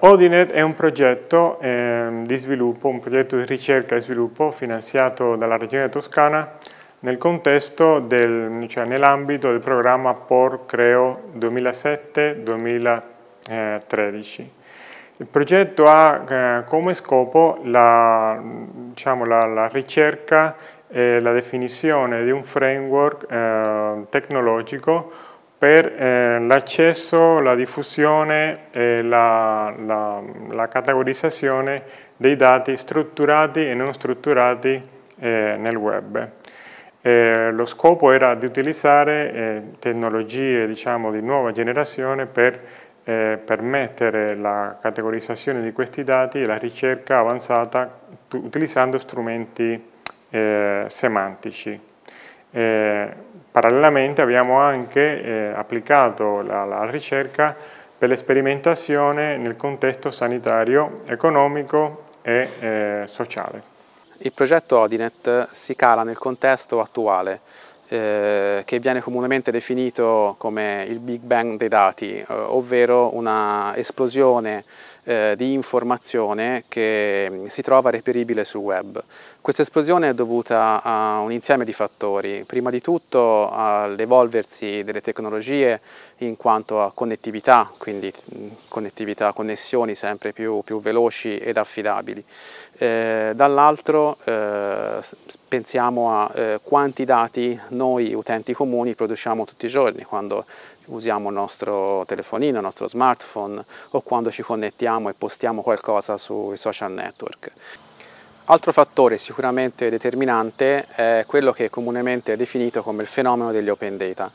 Odinet è un progetto eh, di sviluppo, un progetto di ricerca e sviluppo finanziato dalla Regione Toscana nel contesto del, cioè nell'ambito del programma POR Creo 2007-2013. Il progetto ha eh, come scopo la, diciamo, la, la ricerca e la definizione di un framework eh, tecnologico per eh, l'accesso, la diffusione e la, la, la, categorizzazione dei dati strutturati e non strutturati eh, nel web. Eh, lo scopo era di utilizzare eh, tecnologie diciamo, di nuova generazione per eh, permettere la categorizzazione di questi dati e la ricerca avanzata utilizzando strumenti eh, semantici. Eh, parallelamente abbiamo anche eh, applicato la, la ricerca per l'esperimentazione nel contesto sanitario, economico e eh, sociale. Il progetto Odinet si cala nel contesto attuale, eh, che viene comunemente definito come il Big Bang dei dati, eh, ovvero una esplosione eh, di informazione che mm, si trova reperibile sul web. Questa esplosione è dovuta a un insieme di fattori, prima di tutto all'evolversi delle tecnologie in quanto a connettività, quindi mm, connettività, connessioni sempre più, più veloci ed affidabili. Eh, dall'altro eh, pensiamo a eh, quanti dati noi utenti comuni produciamo tutti i giorni quando usiamo il nostro telefonino, il nostro smartphone o quando ci connettiamo e postiamo qualcosa sui social network. Altro fattore sicuramente determinante è quello che è comunemente definito come il fenomeno degli open data,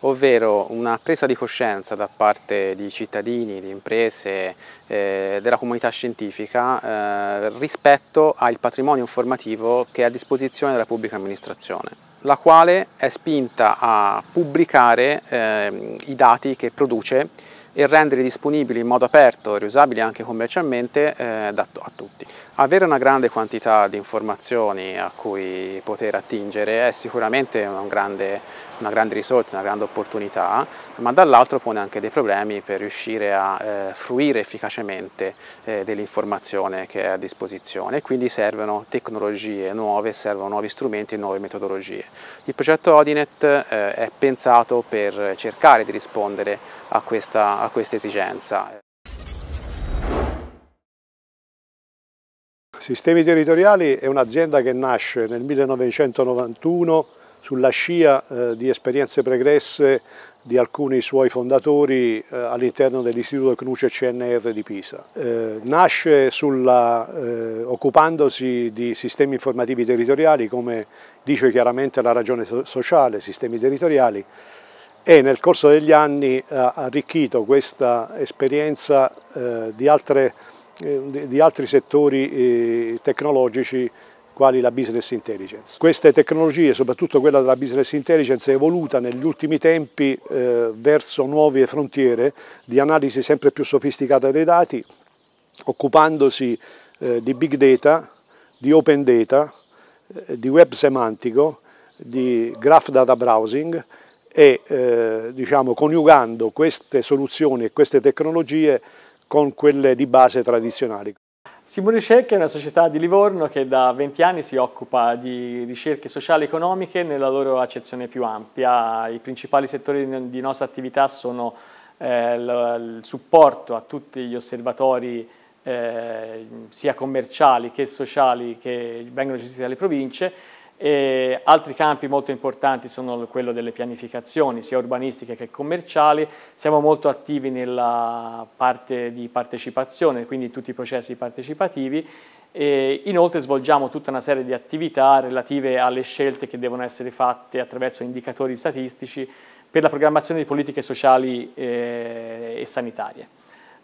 ovvero una presa di coscienza da parte di cittadini, di imprese, eh, della comunità scientifica eh, rispetto al patrimonio informativo che è a disposizione della pubblica amministrazione la quale è spinta a pubblicare eh, i dati che produce e renderli disponibili in modo aperto e riusabili anche commercialmente eh, da, a tutti. Avere una grande quantità di informazioni a cui poter attingere è sicuramente un grande, una grande, risorsa, una grande opportunità, ma dall'altro pone anche dei problemi per riuscire a eh, fruire efficacemente eh, dell'informazione che è a disposizione. Quindi servono tecnologie nuove, servono nuovi strumenti e nuove metodologie. Il progetto Odinet eh, è pensato per cercare di rispondere a questa, a questa esigenza. Sistemi Territoriali è un'azienda che nasce nel 1991 sulla scia eh, di esperienze pregresse di alcuni suoi fondatori eh, all'interno dell'Istituto Cruce CNR di Pisa. Eh, nasce sulla, eh, occupandosi di sistemi informativi territoriali, come dice chiaramente la ragione so sociale, sistemi territoriali, e nel corso degli anni ha arricchito questa esperienza eh, di altre eh, di altri settori eh, tecnologici quali la business intelligence. Queste tecnologie, soprattutto quella della business intelligence, è evoluta negli ultimi tempi eh, verso nuove frontiere di analisi sempre più sofisticata dei dati, occupandosi di big data, di open data, di web semantico, di graph data browsing e diciamo, coniugando queste soluzioni e queste tecnologie con quelle di base tradizionali. Simone Simuricerca è una società di Livorno che da 20 anni si occupa di ricerche sociali e economiche nella loro accezione più ampia. I principali settori di nostra attività sono eh, il supporto a tutti gli osservatori eh, sia commerciali che sociali che vengono gestiti dalle province e altri campi molto importanti sono quello delle pianificazioni, sia urbanistiche che commerciali. Siamo molto attivi nella parte di partecipazione, quindi tutti i processi partecipativi. E inoltre svolgiamo tutta una serie di attività relative alle scelte che devono essere fatte attraverso indicatori statistici per la programmazione di politiche sociali eh, e sanitarie.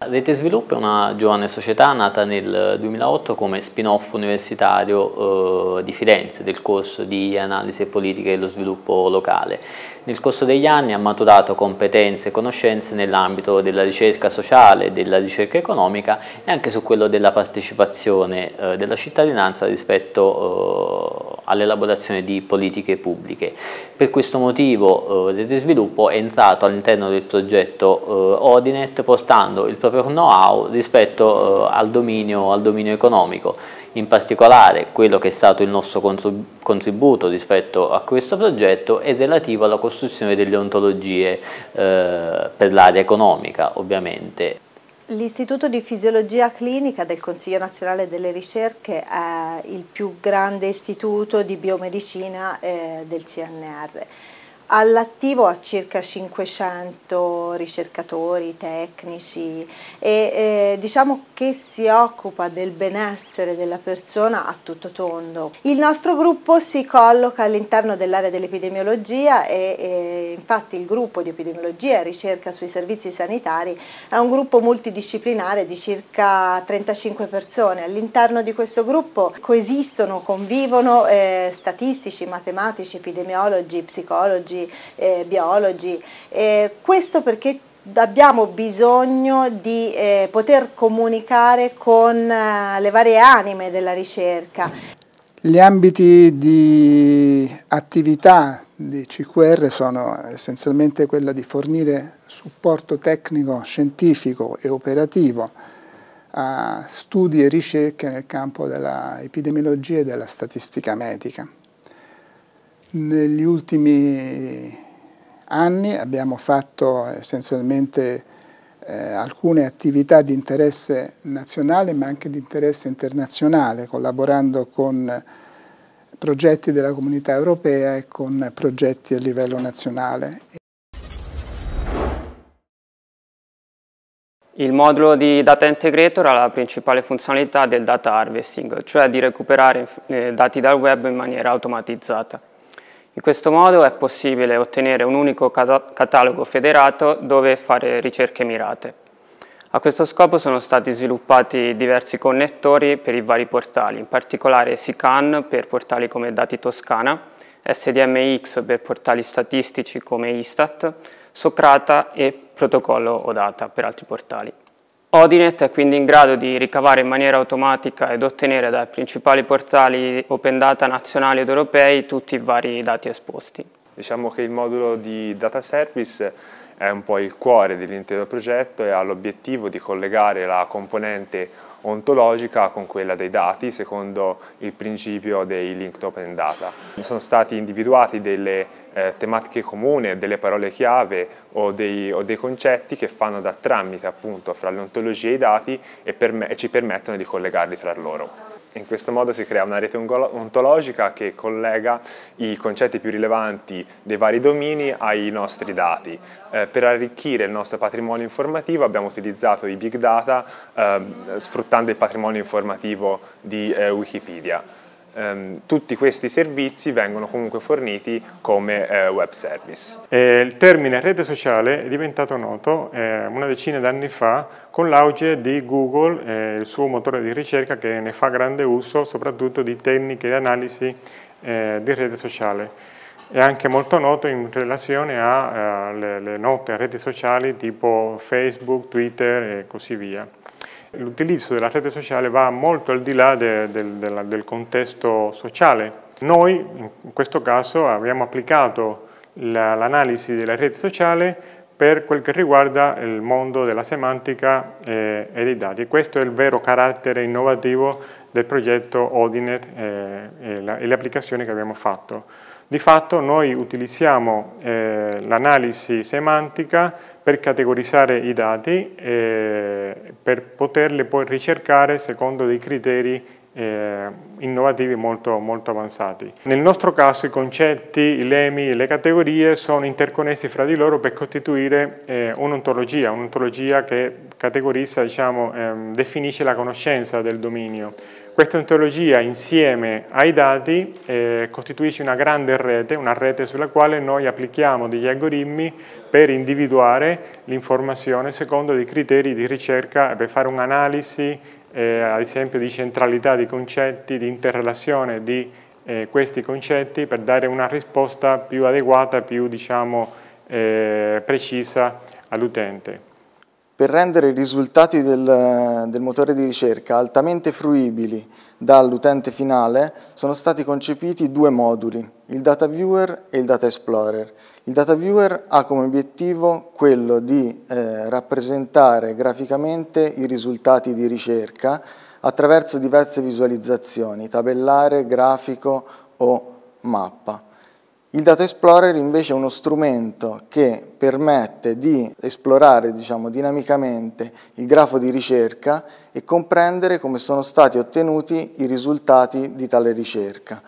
Rete Sviluppo è una giovane società nata nel 2008 come spin-off universitario eh, di Firenze del corso di analisi politica e lo sviluppo locale. Nel corso degli anni ha maturato competenze e conoscenze nell'ambito della ricerca sociale, della ricerca economica e anche su quello della partecipazione eh, della cittadinanza rispetto eh, all'elaborazione di politiche pubbliche. Per questo motivo Rete eh, Sviluppo è entrato all'interno del progetto eh, Odinet portando il progetto proprio know-how rispetto eh, al dominio, al dominio economico. In particolare quello che è stato il nostro contributo rispetto a questo progetto è relativo alla costruzione delle ontologie eh, per l'area economica ovviamente. L'Istituto di Fisiologia Clinica del Consiglio Nazionale delle Ricerche è il più grande istituto di biomedicina eh, del CNR all'attivo ha circa 500 ricercatori, tecnici e eh, diciamo che si occupa del benessere della persona a tutto tondo. Il nostro gruppo si colloca all'interno dell'area dell'epidemiologia e, e infatti il gruppo di epidemiologia e ricerca sui servizi sanitari è un gruppo multidisciplinare di circa 35 persone. All'interno di questo gruppo coesistono, convivono eh, statistici, matematici, epidemiologi, psicologi, zoologi, eh, biologi. Eh, questo perché abbiamo bisogno di eh, poter comunicare con eh, le varie anime della ricerca. Gli ambiti di attività di CQR sono essenzialmente quella di fornire supporto tecnico, scientifico e operativo a studi e ricerche nel campo della epidemiologia e della statistica medica. Negli ultimi anni abbiamo fatto eh, essenzialmente eh, alcune attività di interesse nazionale ma anche di interesse internazionale, collaborando con progetti della comunità europea e con progetti a livello nazionale. Il modulo di Data Integrator ha la principale funzionalità del data harvesting, cioè di recuperare eh, dati dal web in maniera automatizzata. In questo modo è possibile ottenere un unico catalogo federato dove fare ricerche mirate. A questo scopo sono stati sviluppati diversi connettori per i vari portali, in particolare SICAN per portali come Dati Toscana, SDMX per portali statistici come Istat, Socrata e Protocollo Odata per altri portali. Odinet è quindi in grado di ricavare in maniera automatica ed ottenere dai principali portali open data nazionali ed europei tutti i vari dati esposti. Diciamo che il modulo di data service è un po' il cuore dell'intero progetto e ha l'obiettivo di collegare la componente ontologica con quella dei dati secondo il principio dei linked open data. Sono stati individuati delle eh, tematiche comuni, delle parole chiave o dei, o dei, concetti che fanno da tramite appunto fra l'ontologia e i dati e, e ci permettono di collegarli tra loro. In questo modo si crea una rete ontologica che collega i concetti più rilevanti dei vari domini ai nostri dati. Eh, per arricchire il nostro patrimonio informativo abbiamo utilizzato i big data eh, sfruttando il patrimonio informativo di eh, Wikipedia ehm, tutti questi servizi vengono comunque forniti come eh, web service. Eh, il termine rete sociale è diventato noto eh, una decina d'anni fa con l'auge di Google, eh, il suo motore di ricerca che ne fa grande uso soprattutto di tecniche di analisi eh, di rete sociale è anche molto noto in relazione alle eh, note reti sociali tipo Facebook, Twitter e così via. L'utilizzo della rete sociale va molto al di là de, de, de, del contesto sociale. Noi in questo caso abbiamo applicato l'analisi della rete sociale per quel che riguarda il mondo della semantica eh, e dei dati. questo è il vero carattere innovativo del progetto Odinet eh, e, la, e, le applicazioni che abbiamo fatto. Di fatto noi utilizziamo eh, l'analisi semantica per categorizzare i dati e eh, per poterli poi ricercare secondo dei criteri eh, innovativi molto, molto, avanzati. Nel nostro caso i concetti, i lemi e le categorie sono interconnessi fra di loro per costituire eh, un'ontologia, un'ontologia che categorizza, diciamo, eh, definisce la conoscenza del dominio. Questa ontologia insieme ai dati eh, costituisce una grande rete, una rete sulla quale noi applichiamo degli algoritmi per individuare l'informazione secondo dei criteri di ricerca, per fare un'analisi eh, ad esempio di centralità di concetti, di interrelazione di eh, questi concetti per dare una risposta più adeguata, più diciamo, eh, precisa all'utente per rendere i risultati del, del motore di ricerca altamente fruibili dall'utente finale sono stati concepiti due moduli, il Data Viewer e il Data Explorer. Il Data Viewer ha come obiettivo quello di eh, rappresentare graficamente i risultati di ricerca attraverso diverse visualizzazioni, tabellare, grafico o mappa. Il Data Explorer invece è uno strumento che permette di esplorare diciamo, dinamicamente il grafo di ricerca e comprendere come sono stati ottenuti i risultati di tale ricerca.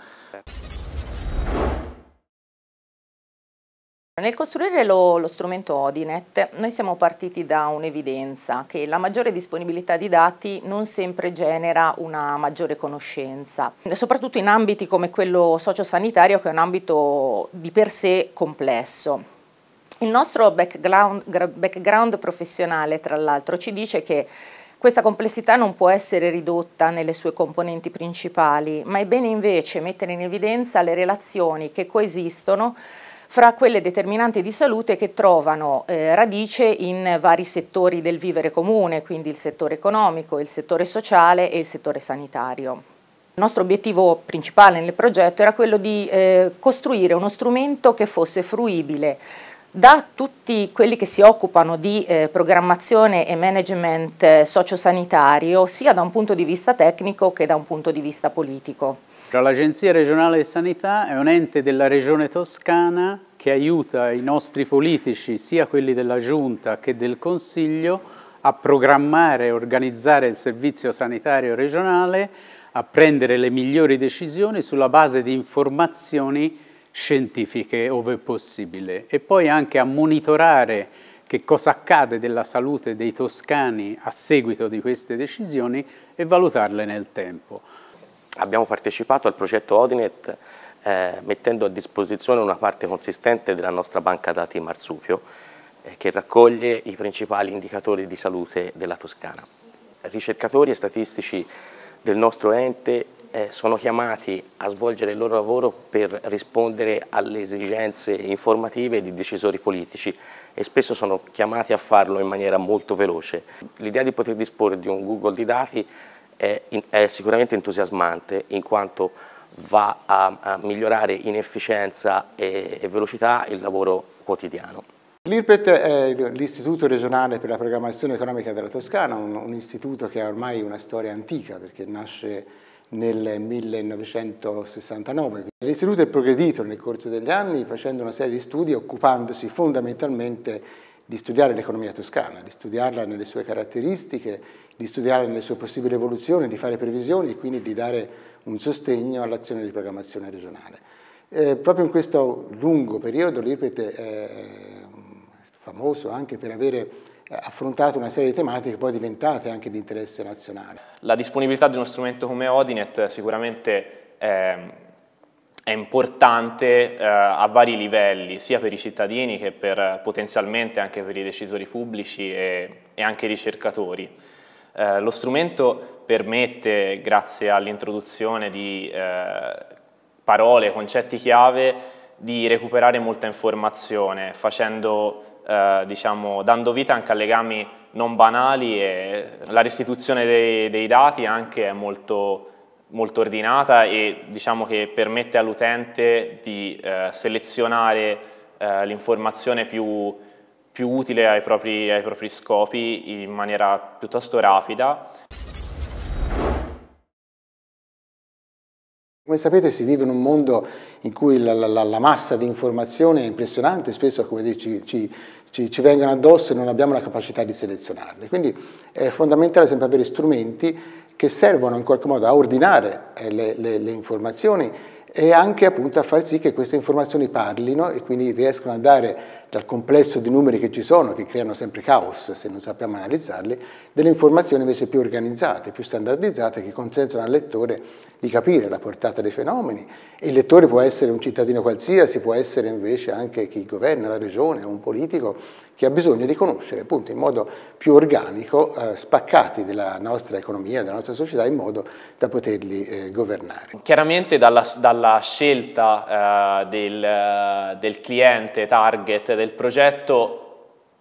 Nel costruire lo, lo, strumento Odinet noi siamo partiti da un'evidenza che la maggiore disponibilità di dati non sempre genera una maggiore conoscenza, soprattutto in ambiti come quello sociosanitario che è un ambito di per sé complesso. Il nostro background, background professionale tra l'altro ci dice che questa complessità non può essere ridotta nelle sue componenti principali, ma è bene invece mettere in evidenza le relazioni che coesistono fra quelle determinanti di salute che trovano eh, radice in vari settori del vivere comune, quindi il settore economico, il settore sociale e il settore sanitario. Il nostro obiettivo principale nel progetto era quello di eh, costruire uno strumento che fosse fruibile da tutti quelli che si occupano di eh, programmazione e management eh, sociosanitario sia da un punto di vista tecnico che da un punto di vista politico. L'Agenzia regionale di sanità è un ente della regione toscana che aiuta i nostri politici, sia quelli della Giunta che del Consiglio, a programmare e organizzare il servizio sanitario regionale, a prendere le migliori decisioni sulla base di informazioni scientifiche ove possibile e poi anche a monitorare che cosa accade della salute dei toscani a seguito di queste decisioni e valutarle nel tempo. Abbiamo partecipato al progetto Odinet eh, mettendo a disposizione una parte consistente della nostra banca dati Marsupio eh, che raccoglie i principali indicatori di salute della Toscana. Ricercatori e statistici del nostro ente eh, sono chiamati a svolgere il loro lavoro per rispondere alle esigenze informative di decisori politici e spesso sono chiamati a farlo in maniera molto veloce. L'idea di poter disporre di un Google di dati è, è sicuramente entusiasmante in quanto va a, a migliorare in efficienza e, e velocità il lavoro quotidiano. L'IRPET è l'Istituto regionale per la programmazione economica della Toscana, un, un istituto che ha ormai una storia antica perché nasce nel 1969. L'istituto è progredito nel corso degli anni facendo una serie di studi occupandosi fondamentalmente di studiare l'economia toscana, di studiarla nelle sue caratteristiche, di studiarla nelle sue possibili evoluzioni, di fare previsioni e quindi di dare un sostegno all'azione di programmazione regionale. Eh, proprio in questo lungo periodo l'IRPET è eh, famoso anche per avere affrontato una serie di tematiche poi diventate anche di interesse nazionale. La disponibilità di uno strumento come Odinet sicuramente è, ehm, è importante eh, a vari livelli, sia per i cittadini che per, potenzialmente anche per i decisori pubblici e, e anche i ricercatori. Eh, lo strumento permette, grazie all'introduzione di eh, parole, concetti chiave, di recuperare molta informazione facendo eh, diciamo, dando vita anche a legami non banali e la restituzione dei, dei dati anche è molto, molto ordinata e diciamo che permette all'utente di eh, selezionare eh, l'informazione più, più, utile ai propri, ai propri, scopi in maniera piuttosto rapida Come sapete si vive in un mondo in cui la, la, la massa di informazione è impressionante, spesso come dire, ci, ci, ci, ci, vengono addosso e non abbiamo la capacità di selezionarle. Quindi è fondamentale sempre avere strumenti che servono in qualche modo a ordinare eh, le, le, le informazioni e anche appunto a far sì che queste informazioni parlino e quindi riescano a dare dal complesso di numeri che ci sono, che creano sempre caos se non sappiamo analizzarli, delle informazioni invece più organizzate, più standardizzate, che consentono al lettore di capire la portata dei fenomeni. E il lettore può essere un cittadino qualsiasi, può essere invece anche chi governa la regione, un politico che ha bisogno di conoscere appunto in modo più organico eh, spaccati della nostra economia, della nostra società, in modo da poterli eh, governare. Chiaramente dalla, dalla scelta eh, del, eh, del cliente target del progetto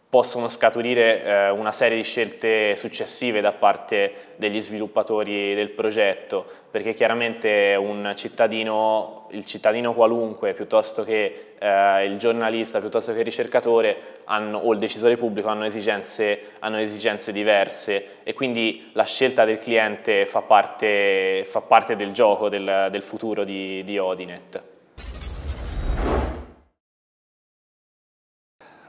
possono scaturire eh, una serie di scelte successive da parte degli sviluppatori del progetto, perché chiaramente un cittadino, il cittadino qualunque, piuttosto che eh, il giornalista, piuttosto che il ricercatore hanno, o il decisore pubblico hanno esigenze, hanno esigenze, diverse e quindi la scelta del cliente fa parte, fa parte del gioco, del, del futuro di, di Odinet.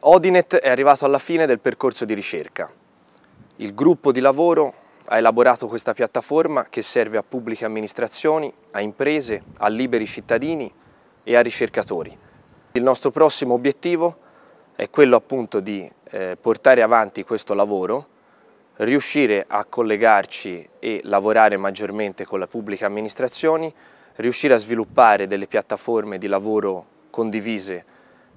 Odinet è arrivato alla fine del percorso di ricerca. Il gruppo di lavoro ha elaborato questa piattaforma che serve a pubbliche amministrazioni, a imprese, a liberi cittadini e a ricercatori. Il nostro prossimo obiettivo è quello appunto di eh, portare avanti questo lavoro, riuscire a collegarci e lavorare maggiormente con le pubbliche amministrazioni, riuscire a sviluppare delle piattaforme di lavoro condivise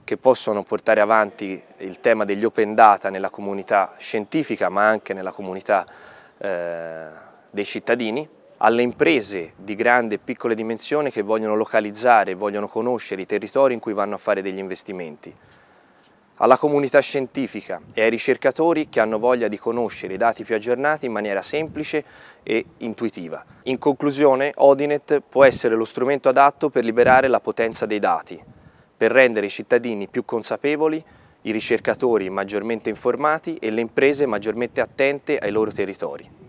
che possono portare avanti il tema degli open data nella comunità scientifica ma anche nella comunità eh, dei cittadini, alle imprese di grande e piccole dimensioni che vogliono localizzare, vogliono conoscere i territori in cui vanno a fare degli investimenti, alla comunità scientifica e ai ricercatori che hanno voglia di conoscere i dati più aggiornati in maniera semplice e intuitiva. In conclusione, Odinet può essere lo strumento adatto per liberare la potenza dei dati, per rendere i cittadini più consapevoli, i ricercatori maggiormente informati e le imprese maggiormente attente ai loro territori.